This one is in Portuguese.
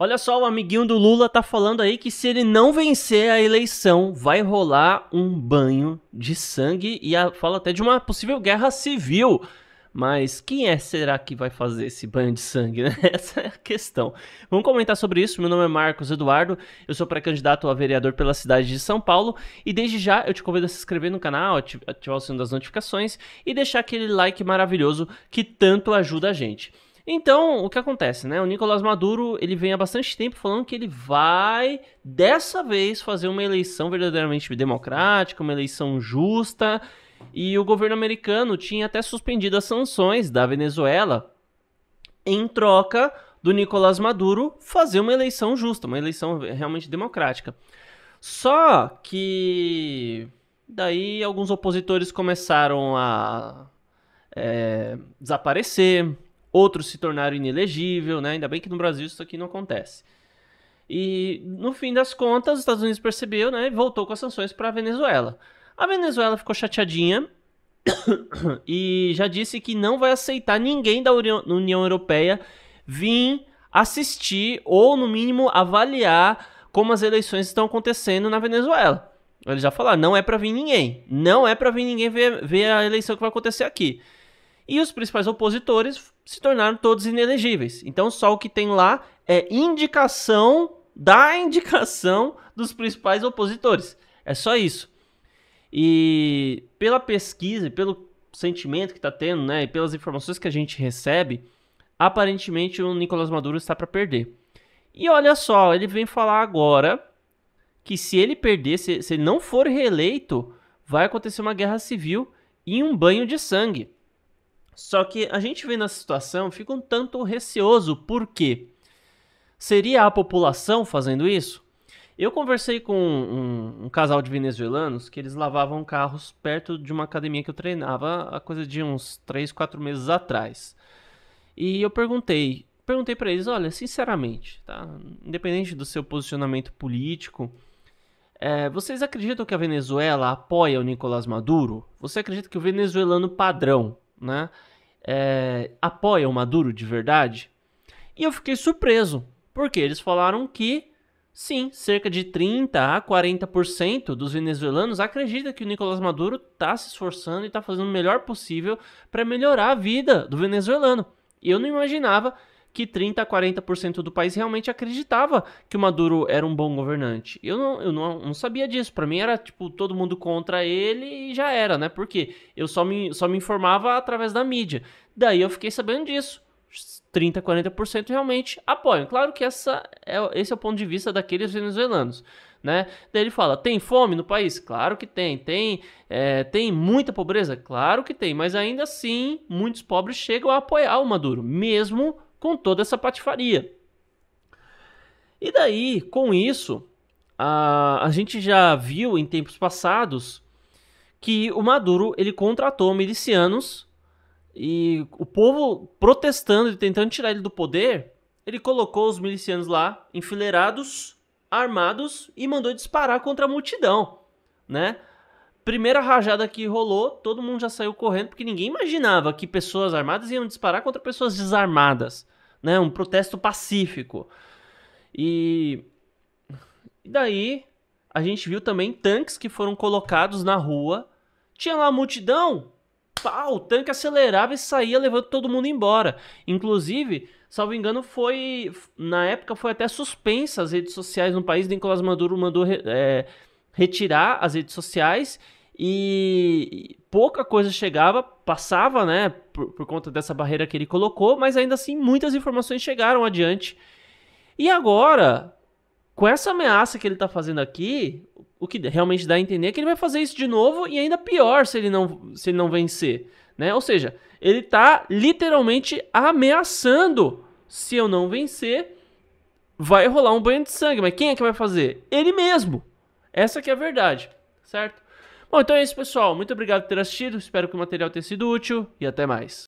Olha só, o amiguinho do Lula tá falando aí que se ele não vencer a eleição, vai rolar um banho de sangue e a, fala até de uma possível guerra civil. Mas quem é será que vai fazer esse banho de sangue? Né? Essa é a questão. Vamos comentar sobre isso. Meu nome é Marcos Eduardo, eu sou pré-candidato a vereador pela cidade de São Paulo e desde já eu te convido a se inscrever no canal, ativar o sino das notificações e deixar aquele like maravilhoso que tanto ajuda a gente. Então, o que acontece, né? O Nicolás Maduro, ele vem há bastante tempo falando que ele vai, dessa vez, fazer uma eleição verdadeiramente democrática, uma eleição justa, e o governo americano tinha até suspendido as sanções da Venezuela em troca do Nicolás Maduro fazer uma eleição justa, uma eleição realmente democrática. Só que daí alguns opositores começaram a é, desaparecer, outros se tornaram inelegível, né? Ainda bem que no Brasil isso aqui não acontece. E no fim das contas, os Estados Unidos percebeu, né, e voltou com as sanções para a Venezuela. A Venezuela ficou chateadinha e já disse que não vai aceitar ninguém da União Europeia vir assistir ou no mínimo avaliar como as eleições estão acontecendo na Venezuela. Eles já falaram, não é para vir ninguém, não é para vir ninguém ver, ver a eleição que vai acontecer aqui e os principais opositores se tornaram todos inelegíveis. Então só o que tem lá é indicação da indicação dos principais opositores. É só isso. E pela pesquisa, pelo sentimento que está tendo, né, e pelas informações que a gente recebe, aparentemente o Nicolás Maduro está para perder. E olha só, ele vem falar agora que se ele perder, se, se ele não for reeleito, vai acontecer uma guerra civil e um banho de sangue. Só que a gente vendo essa situação fica um tanto receoso, por quê? Seria a população fazendo isso? Eu conversei com um, um, um, casal de venezuelanos que eles lavavam carros perto de uma academia que eu treinava há coisa de uns 3, 4 meses atrás. E eu perguntei, perguntei para eles, olha, sinceramente, tá? Independente do seu posicionamento político, é, vocês acreditam que a Venezuela apoia o Nicolás Maduro? Você acredita que o venezuelano padrão, né? É, Maduro de verdade? E eu fiquei surpreso, porque eles falaram que sim, cerca de 30 a 40% dos venezuelanos acredita que o Nicolás Maduro está se esforçando e está fazendo o melhor possível para melhorar a vida do venezuelano. E eu não imaginava que 30% a 40% do país realmente acreditava que o Maduro era um bom governante. Eu não, eu não, não sabia disso. Para mim era tipo todo mundo contra ele e já era, né? Porque eu só me, só me informava através da mídia. Daí eu fiquei sabendo disso. 30%, 40% realmente apoiam. Claro que essa é, esse é o ponto de vista daqueles venezuelanos. Né? Daí ele fala: tem fome no país? Claro que tem. Tem, é, tem muita pobreza? Claro que tem. Mas ainda assim, muitos pobres chegam a apoiar o Maduro, mesmo com toda essa patifaria. E daí, com isso, a, a gente já viu em tempos passados que o Maduro ele contratou milicianos e o povo protestando e tentando tirar ele do poder, ele colocou os milicianos lá enfileirados, armados e mandou disparar contra a multidão, né? primeira rajada que rolou, todo mundo já saiu correndo, porque ninguém imaginava que pessoas armadas iam disparar contra pessoas desarmadas. Né? Um protesto pacífico. E. E daí, a gente viu também tanques que foram colocados na rua. Tinha lá a multidão. Pau, o tanque acelerava e saía levando todo mundo embora. Inclusive, salvo engano, foi. Na época foi até suspensa as redes sociais no país. Nicolás Maduro mandou é, retirar as redes sociais e pouca coisa chegava, passava, né, por, por, conta dessa barreira que ele colocou, mas ainda assim muitas informações chegaram adiante. E agora, com essa ameaça que ele está fazendo aqui, o que realmente dá a entender é que ele vai fazer isso de novo e ainda pior se ele não, se ele não vencer, né? Ou seja, ele está literalmente ameaçando, se eu não vencer, vai rolar um banho de sangue, mas quem é que vai fazer? Ele mesmo. Essa que é a verdade, certo? Bom, então é isso, pessoal. Muito obrigado por ter assistido. Espero que o material tenha sido útil e até mais.